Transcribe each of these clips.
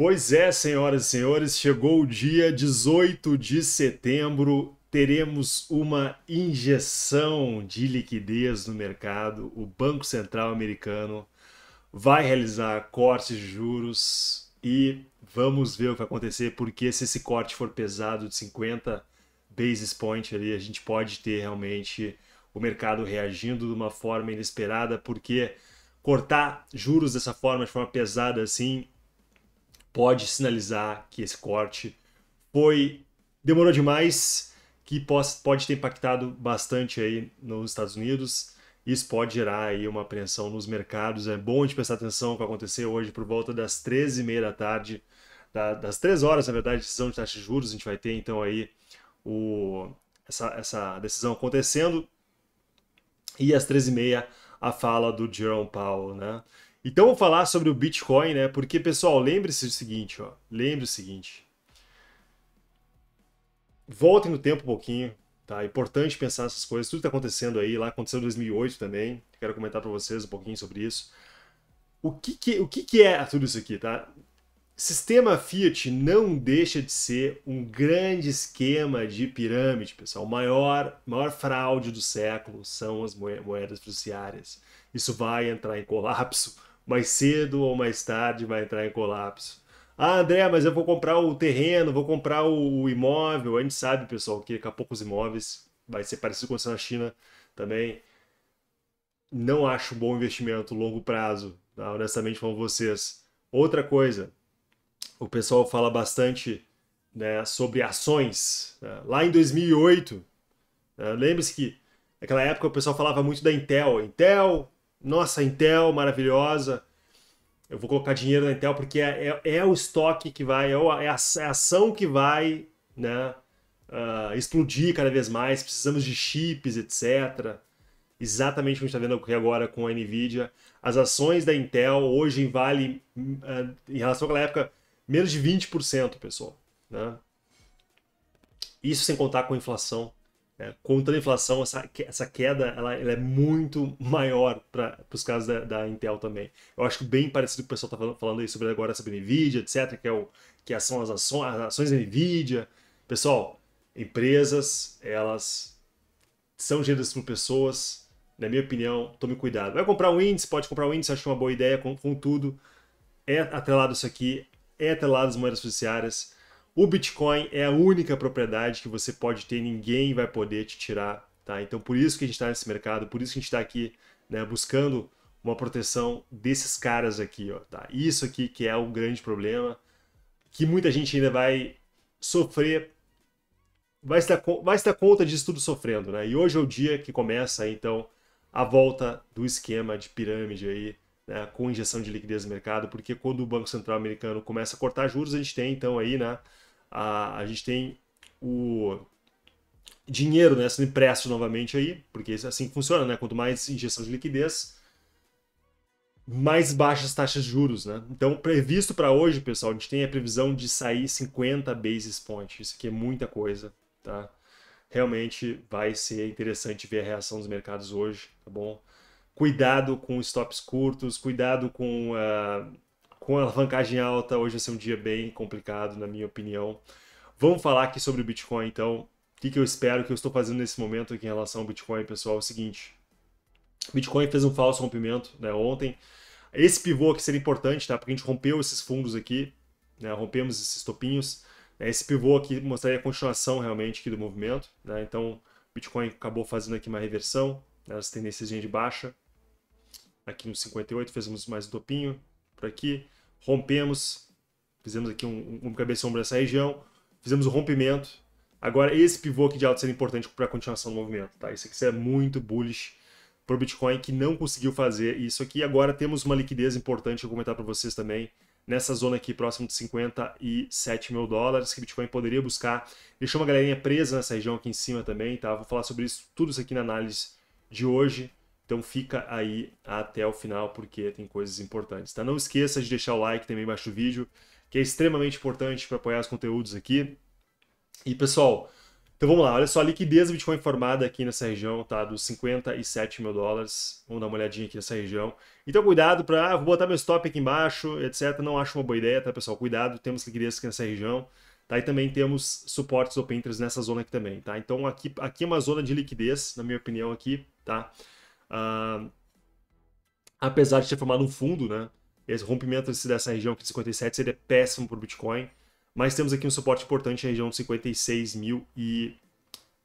Pois é, senhoras e senhores, chegou o dia 18 de setembro, teremos uma injeção de liquidez no mercado. O Banco Central americano vai realizar cortes de juros e vamos ver o que vai acontecer, porque se esse corte for pesado de 50 basis points ali, a gente pode ter realmente o mercado reagindo de uma forma inesperada, porque cortar juros dessa forma, de forma pesada assim, pode sinalizar que esse corte foi demorou demais, que pode ter impactado bastante aí nos Estados Unidos. Isso pode gerar aí uma apreensão nos mercados. É bom a gente prestar atenção o que aconteceu hoje por volta das 13h30 da tarde, da, das 3 horas, na verdade, decisão de taxa de juros. A gente vai ter então aí o, essa, essa decisão acontecendo. E às 13h30 a fala do Jerome Powell, né? Então vou falar sobre o Bitcoin, né? Porque, pessoal, lembre-se do seguinte, ó. Lembre o seguinte. Voltem no tempo um pouquinho, tá? É importante pensar nessas coisas. Tudo que tá acontecendo aí, lá aconteceu em 2008 também. Quero comentar para vocês um pouquinho sobre isso. O que que, o que que é tudo isso aqui, tá? Sistema Fiat não deixa de ser um grande esquema de pirâmide, pessoal. O maior, maior fraude do século são as moedas fiduciárias. Isso vai entrar em colapso mais cedo ou mais tarde vai entrar em colapso. Ah, André, mas eu vou comprar o terreno, vou comprar o imóvel. A gente sabe, pessoal, que daqui a pouco os imóveis vai ser parecido com isso na China também. Não acho bom investimento longo prazo, tá? honestamente com vocês. Outra coisa, o pessoal fala bastante né, sobre ações. Né? Lá em 2008, né, lembre-se que naquela época o pessoal falava muito da Intel. Intel, nossa, Intel maravilhosa. Eu vou colocar dinheiro na Intel porque é, é, é o estoque que vai, é, é a, é a ação que vai né, uh, explodir cada vez mais. Precisamos de chips, etc. Exatamente o que a gente está vendo agora com a Nvidia. As ações da Intel hoje valem, uh, ah, em relação àquela época, menos de 20%, pessoal. Né? Isso sem contar com a inflação é, contra a inflação, essa, essa queda ela, ela é muito maior para os casos da, da, Intel também. Eu acho que bem parecido com o pessoal está falando, falando, aí sobre agora sobre Nvidia, etc., que, é o, que é, são as ações, as ações da Nvidia. Pessoal, empresas, elas são geridas por pessoas. Na minha opinião, tome cuidado. Vai comprar um índice, pode comprar um índice, acho uma boa ideia, contudo, é atrelado isso aqui, é atrelado as moedas judiciárias. O Bitcoin é a única propriedade que você pode ter, ninguém vai poder te tirar, tá? Então por isso que a gente está nesse mercado, por isso que a gente está aqui, né, buscando uma proteção desses caras aqui, ó, tá? Isso aqui que é o um grande problema, que muita gente ainda vai sofrer, vai se dar, vai estar conta disso tudo sofrendo, né? E hoje é o dia que começa, então, a volta do esquema de pirâmide aí, né, com injeção de liquidez no mercado, porque quando o Banco Central americano começa a cortar juros, a gente tem então aí, né, a, a gente tem o dinheiro né, sendo impresso novamente aí, porque é assim que funciona, né? Quanto mais injeção de liquidez, mais baixas taxas de juros, né? Então, previsto para hoje, pessoal, a gente tem a previsão de sair 50 basis points. Isso aqui é muita coisa, tá? Realmente vai ser interessante ver a reação dos mercados hoje, tá bom? Cuidado com stops curtos, cuidado com uh, com a alavancagem alta, hoje vai ser um dia bem complicado, na minha opinião. Vamos falar aqui sobre o Bitcoin, então. O que, que eu espero que eu estou fazendo nesse momento aqui em relação ao Bitcoin, pessoal? É o seguinte: Bitcoin fez um falso rompimento né, ontem. Esse pivô aqui seria importante, tá? Porque a gente rompeu esses fundos aqui, né? rompemos esses topinhos. Né? Esse pivô aqui mostraria a continuação realmente aqui do movimento. Né? Então, Bitcoin acabou fazendo aqui uma reversão, né? as tendências de baixa. Aqui no 58, fizemos mais um topinho por aqui rompemos, fizemos aqui um, um cabeça ombro nessa região, fizemos o um rompimento. Agora, esse pivô aqui de alta seria importante para a continuação do movimento, tá? Isso aqui é muito bullish para o Bitcoin, que não conseguiu fazer isso aqui. Agora, temos uma liquidez importante, eu vou comentar para vocês também, nessa zona aqui próximo de 57 mil dólares que o Bitcoin poderia buscar. Deixou uma galerinha presa nessa região aqui em cima também, tá? Vou falar sobre isso, tudo isso aqui na análise de hoje. Então fica aí até o final porque tem coisas importantes, tá? Não esqueça de deixar o like também embaixo do vídeo, que é extremamente importante para apoiar os conteúdos aqui. E pessoal, então vamos lá, olha só a liquidez do Bitcoin formada aqui nessa região, tá? Dos 57 mil dólares. Vamos dar uma olhadinha aqui nessa região. Então cuidado para, ah, vou botar meu stop aqui embaixo, etc. Não acho uma boa ideia, tá pessoal? Cuidado, temos liquidez aqui nessa região. Tá, e também temos suportes open nessa zona aqui também, tá? Então aqui, aqui é uma zona de liquidez, na minha opinião aqui, tá? Ah, apesar de ter formado um fundo, né? Esse rompimento dessa região aqui de 57 seria péssimo para o Bitcoin, mas temos aqui um suporte importante na região de 56 mil e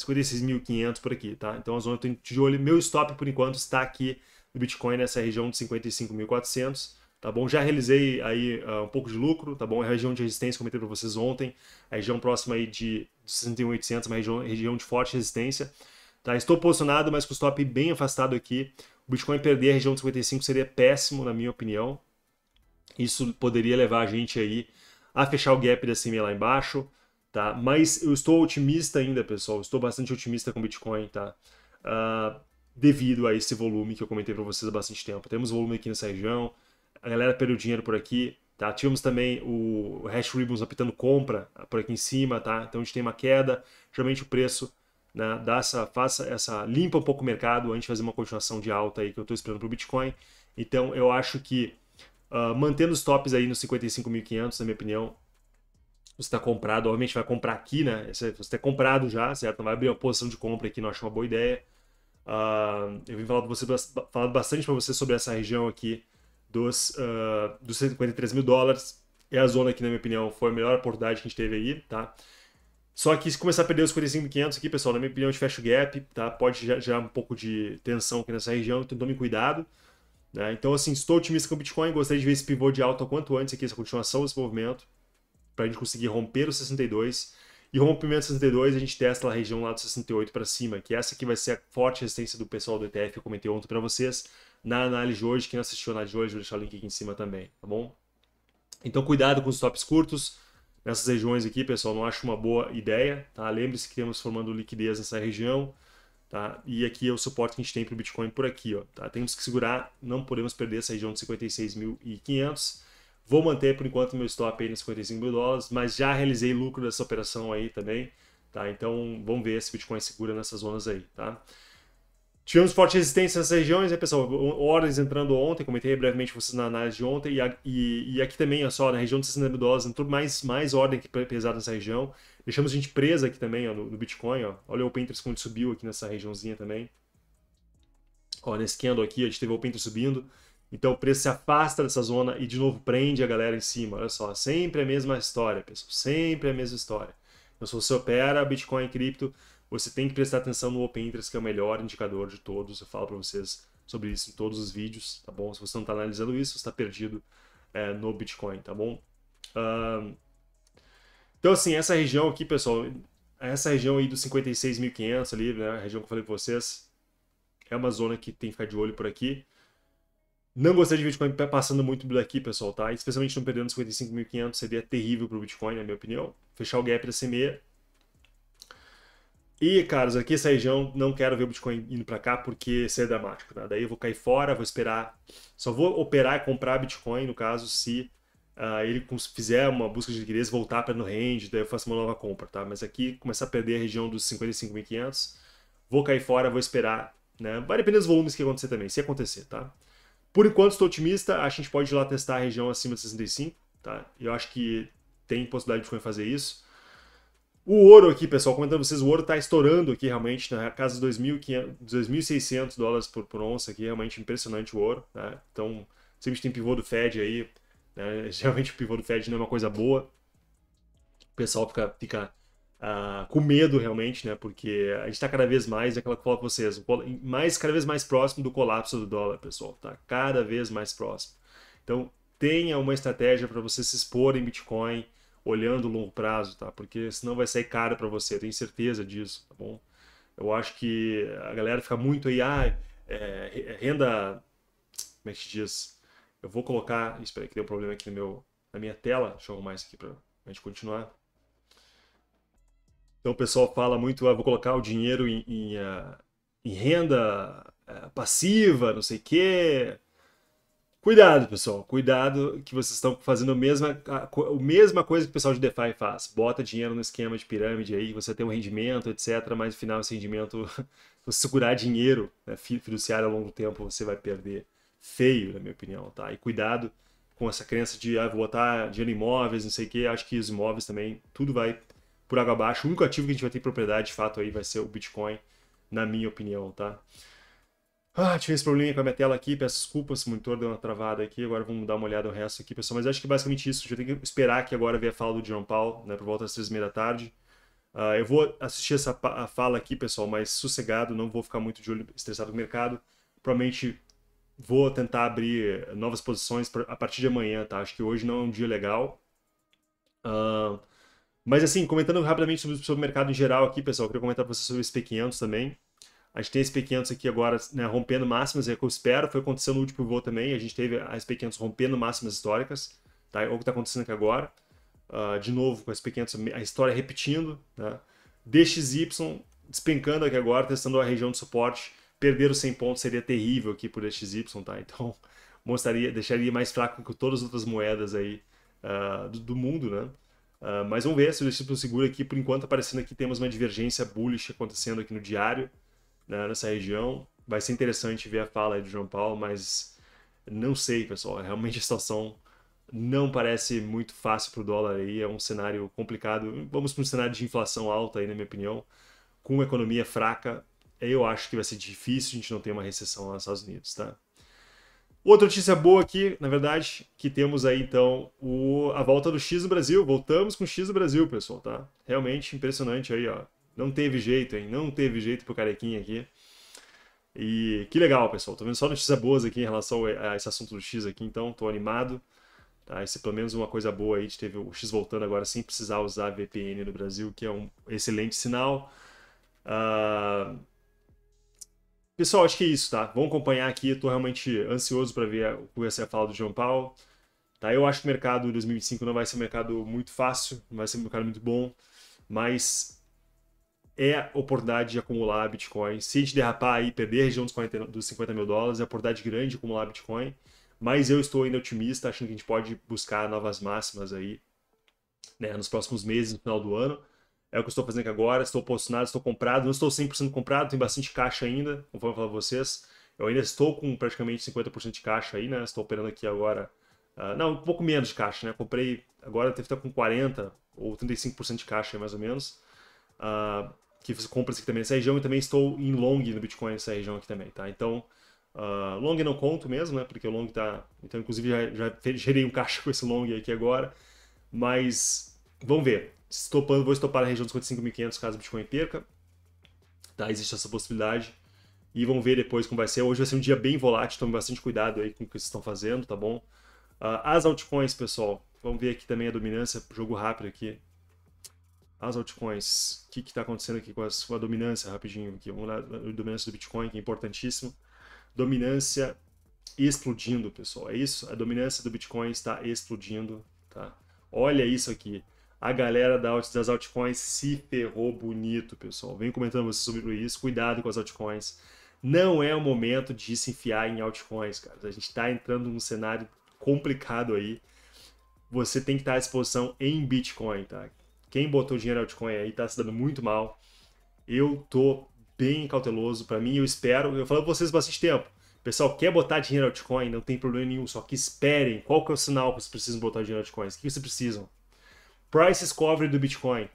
56.500 por aqui, tá? Então a zona de olho, meu stop por enquanto está aqui no Bitcoin nessa região de 55.400, tá bom? Já realizei aí uh, um pouco de lucro, tá bom? É a região de resistência comentei para vocês ontem, a região próxima aí de 61.800, uma região, região de forte resistência. Tá? Estou posicionado, mas com o stop bem afastado aqui. O Bitcoin perder a região de 55 seria péssimo, na minha opinião. Isso poderia levar a gente aí a fechar o gap da CME lá embaixo, tá? Mas eu estou otimista ainda, pessoal. Estou bastante otimista com o Bitcoin, tá? Uh, devido a esse volume que eu comentei para vocês há bastante tempo. Temos volume aqui nessa região, a galera perdeu dinheiro por aqui, tá? Tivemos também o Hash Ribbons apitando compra por aqui em cima, tá? Então a gente tem uma queda, geralmente o preço né? Dá essa, faça essa, limpa um pouco o mercado antes de fazer uma continuação de alta aí que eu estou esperando para o Bitcoin. Então eu acho que uh, mantendo os tops aí nos 55.500, na minha opinião, você está comprado, obviamente vai comprar aqui, né? Você está comprado já, certo? Não vai abrir uma posição de compra aqui, não acho uma boa ideia. Uh, eu vim falar, você, falando bastante para você sobre essa região aqui dos, uh, dos 153 mil dólares. É a zona que, na minha opinião, foi a melhor oportunidade que a gente teve aí, tá? Só que se começar a perder os 45.500 aqui, pessoal, na minha opinião, a gente fecha o gap, tá? Pode gerar é um pouco de tensão aqui nessa região, então tome cuidado. Né? Então, assim, estou otimista com o Bitcoin, gostaria de ver esse pivô de alta quanto antes aqui, essa continuação desse movimento, para a gente conseguir romper os 62. E rompimento 62, a gente testa a região lá do 68 para cima, que essa aqui vai ser a forte resistência do pessoal do ETF, que eu comentei ontem para vocês, na análise de hoje. Quem não assistiu a análise de hoje, vou deixar o link aqui em cima também, tá bom? Então, cuidado com os tops curtos nessas regiões aqui, pessoal, não acho uma boa ideia, tá? Lembre-se que temos formando liquidez nessa região, tá? E aqui é o suporte que a gente tem para o Bitcoin por aqui, ó, tá? Temos que segurar, não podemos perder essa região de 56.500. Vou manter por enquanto meu stop aí nos 55 mil dólares, mas já realizei lucro dessa operação aí também, tá? Então vamos ver se o Bitcoin segura nessas zonas aí, tá? Tivemos forte resistência nessas regiões, né, pessoal? Ordens entrando ontem, comentei brevemente vocês na análise de ontem, e, e, e aqui também, olha só, na região de 60 mil dólares, entrou mais, mais ordem que pesada nessa região. Deixamos a gente presa aqui também, ó, no, no, Bitcoin, ó. Olha o Open Interest quando subiu aqui nessa regiãozinha também. Ó, nesse candle aqui, a gente teve o Open Interest subindo. Então o preço se afasta dessa zona e de novo prende a galera em cima. Olha só, sempre a mesma história, pessoal. Sempre a mesma história. Então, se você opera Bitcoin e cripto, você tem que prestar atenção no Open Interest, que é o melhor indicador de todos. Eu falo para vocês sobre isso em todos os vídeos, tá bom? Se você não está analisando isso, você está perdido é, no Bitcoin, tá bom? Uh, então, assim, essa região aqui, pessoal, essa região aí dos 56.500 ali, né, a região que eu falei para vocês, é uma zona que tem que ficar de olho por aqui. Não gostei de Bitcoin passando muito daqui, pessoal, tá? Especialmente não perdendo 55.500 seria terrível para o Bitcoin, na minha opinião. Fechar o gap da CME e, caros, aqui essa região não quero ver o Bitcoin indo para cá porque isso é dramático. Tá? Daí eu vou cair fora, vou esperar. Só vou operar e comprar Bitcoin, no caso, se uh, ele fizer uma busca de liquidez, voltar para no range, daí eu faço uma nova compra. tá? Mas aqui começar a perder a região dos 55.500, vou cair fora, vou esperar. Né? Vai depender dos volumes que acontecer também, se acontecer. tá? Por enquanto estou otimista, a gente pode ir lá testar a região acima de 65. Tá? Eu acho que tem possibilidade de Bitcoin fazer isso. O ouro aqui, pessoal, comentando vocês, o ouro está estourando aqui realmente, na né? casa dos 2.600 dólares por, por onça aqui, realmente impressionante o ouro. Né? Então, sempre tem pivô do Fed aí, né? geralmente o pivô do Fed não é uma coisa boa. O pessoal fica, fica uh, com medo realmente, né? porque a gente está cada vez mais, é aquela que eu falo vocês, mais, cada vez mais próximo do colapso do dólar, pessoal, tá? cada vez mais próximo. Então, tenha uma estratégia para você se expor em Bitcoin, olhando longo prazo, tá? Porque senão vai sair caro para você, eu tenho certeza disso, tá bom? Eu acho que a galera fica muito aí, ah, é, renda. Como é que se diz? Eu vou colocar. Espera aí que deu um problema aqui no meu, na minha tela. Deixa eu arrumar isso aqui para a gente continuar. Então o pessoal fala muito, ah, vou colocar o dinheiro em, em, ah, em renda ah, passiva, não sei o quê Cuidado, pessoal. Cuidado que vocês estão fazendo a mesma, a, a mesma coisa que o pessoal de DeFi faz. Bota dinheiro no esquema de pirâmide aí, você tem um rendimento, etc. Mas no final, esse rendimento, você segurar dinheiro né, fiduciário ao longo do tempo, você vai perder feio, na minha opinião, tá? E cuidado com essa crença de ah, botar dinheiro em imóveis, não sei o quê. Acho que os imóveis também, tudo vai por água abaixo. O único ativo que a gente vai ter propriedade, de fato, aí vai ser o Bitcoin, na minha opinião, tá? Ah, tive esse probleminha com a minha tela aqui, peço desculpas, o monitor deu uma travada aqui, agora vamos dar uma olhada no resto aqui, pessoal. Mas acho que é basicamente isso, já tem que esperar que agora venha a fala do John Paul, né, por volta das três e meia da tarde. Uh, eu vou assistir essa a fala aqui, pessoal, mas sossegado, não vou ficar muito de olho estressado com o mercado. Provavelmente vou tentar abrir novas posições pra, a partir de amanhã, tá? Acho que hoje não é um dia legal. Uh, mas assim, comentando rapidamente sobre, sobre o mercado em geral aqui, pessoal, eu queria comentar para vocês sobre o SP500 também. A gente tem as SP500 aqui agora né, rompendo máximas, é que eu espero, foi acontecendo no último voo também, a gente teve a SP500 rompendo máximas históricas, tá? é o que está acontecendo aqui agora. Uh, de novo, com a SP500, a história repetindo. Tá, DXY despencando aqui agora, testando a região de suporte. Perder os 100 pontos seria terrível aqui por DXY, tá? Então, mostraria, deixaria mais fraco que todas as outras moedas aí uh, do, do, mundo, né? Uh, mas vamos ver se o DXY segura aqui. Por enquanto, aparecendo aqui, temos uma divergência bullish acontecendo aqui no diário. Né, nessa região. Vai ser interessante ver a fala do João Paulo, mas não sei, pessoal. É, realmente a situação não parece muito fácil para o dólar aí. É um cenário complicado. Vamos para um cenário de inflação alta aí, na minha opinião, com economia fraca. Eu acho que vai ser difícil a gente não ter uma recessão lá nos Estados Unidos, tá? Outra notícia boa aqui, na verdade, que temos aí então o, a volta do X no Brasil. Voltamos com o X no Brasil, pessoal, tá? Realmente impressionante aí, ó. Não teve jeito, hein? Não teve jeito pro carequinha aqui. E que legal, pessoal. Tô vendo só notícias boas aqui em relação a esse assunto do X aqui, então tô animado. Tá? Esse é pelo menos uma coisa boa aí, de teve o X voltando agora sem precisar usar VPN no Brasil, que é um excelente sinal. Uh... Pessoal, acho que é isso, tá? Vamos acompanhar aqui, tô realmente ansioso para ver o que ser a fala do João Paulo. Tá? Eu acho que o mercado 2025 não vai ser um mercado muito fácil, não vai ser um mercado muito bom, mas é oportunidade de acumular Bitcoin. Se derrapar e perder a região dos, 40, dos 50 mil dólares, é oportunidade grande de acumular Bitcoin. Mas eu estou ainda otimista, achando que a gente pode buscar novas máximas aí né, nos próximos meses, no final do ano. É o que eu estou fazendo agora, estou posicionado, estou comprado, não estou 100% comprado, Tenho bastante caixa ainda, conforme eu para vocês. Eu ainda estou com praticamente 50% de caixa aí, né? Estou operando aqui agora, uh, não, um pouco menos de caixa, né? Comprei, agora deve estar com 40 ou 35% de caixa aí, mais ou menos. Uh, que você compra aqui também nessa região e também estou em long no Bitcoin nessa região aqui também, tá? Então, uh, long não conto mesmo, né? Porque o long tá... Então, inclusive, já, já gerei um caixa com esse long aqui agora, mas vamos ver. Estopando, vou estopar na região dos 55.500 caso o Bitcoin perca, tá? Existe essa possibilidade e vamos ver depois como vai ser. Hoje vai ser um dia bem volátil, tome bastante cuidado aí com o que vocês estão fazendo, tá bom? Uh, as altcoins, pessoal, vamos ver aqui também a dominância, jogo rápido aqui as altcoins. O que está acontecendo aqui com a sua dominância, rapidinho aqui. Vamos lá, a dominância do Bitcoin, que é importantíssimo. Dominância explodindo, pessoal. É isso? A dominância do Bitcoin está explodindo, tá? Olha isso aqui. A galera das altcoins se ferrou bonito, pessoal. Vem comentando vocês sobre isso. Cuidado com as altcoins. Não é o momento de se enfiar em altcoins, cara. A gente está entrando num cenário complicado aí. Você tem que estar tá à disposição em Bitcoin, tá? Quem botou dinheiro em altcoin aí tá se dando muito mal. Eu tô bem cauteloso. Para mim, eu espero. Eu falo pra vocês bastante tempo. Pessoal, quer botar dinheiro em altcoin? Não tem problema nenhum. Só que esperem. Qual que é o sinal que vocês precisam botar dinheiro em altcoins? O que vocês precisam? Price discovery do Bitcoin.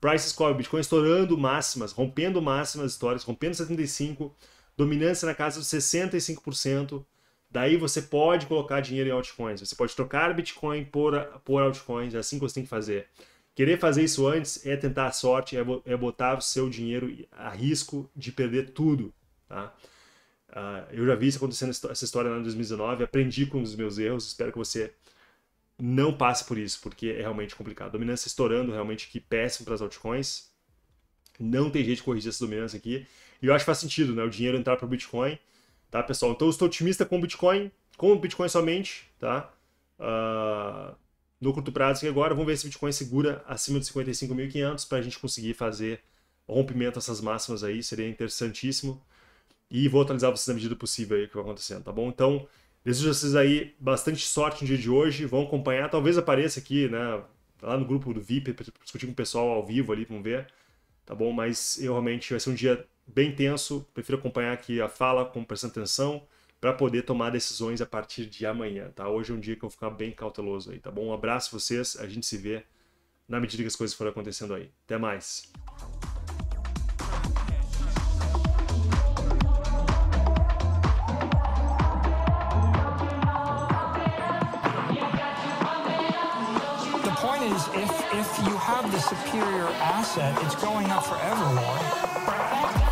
Price discovery. Bitcoin estourando máximas, rompendo máximas históricas, rompendo 75, dominância na casa dos 65%. Daí você pode colocar dinheiro em altcoins. Você pode trocar Bitcoin por, por altcoins. É assim que você tem que fazer. Querer fazer isso antes é tentar a sorte, é, é botar o seu dinheiro a risco de perder tudo. Tá? Uh, eu já vi isso acontecendo essa história lá em 2019, aprendi com os meus erros, espero que você não passe por isso, porque é realmente complicado. Dominância estourando, realmente, que péssimo para as altcoins. Não tem jeito de corrigir essa dominância aqui. E eu acho que faz sentido, né? O dinheiro entrar para o Bitcoin, tá, pessoal? Então eu estou otimista com o Bitcoin, com o Bitcoin somente, tá? Uh, no curto prazo que agora. Vamos ver se o Bitcoin segura acima de 55.500 para a gente conseguir fazer rompimento dessas máximas aí. Seria interessantíssimo. E vou atualizar vocês na medida possível aí o que vai acontecendo, tá bom? Então, desejo a vocês aí bastante sorte no dia de hoje. Vão acompanhar, talvez apareça aqui, né? Lá no grupo do VIP, discutir com o pessoal ao vivo ali, vamos ver. Tá bom? Mas eu realmente vai ser um dia bem tenso. Prefiro acompanhar aqui a fala, com prestando atenção para poder tomar decisões a partir de amanhã, tá? Hoje é um dia que eu vou ficar bem cauteloso aí, tá bom? Um abraço a vocês, a gente se vê na medida que as coisas forem acontecendo aí. Até mais. if you have the superior asset, it's going up forever, Lord.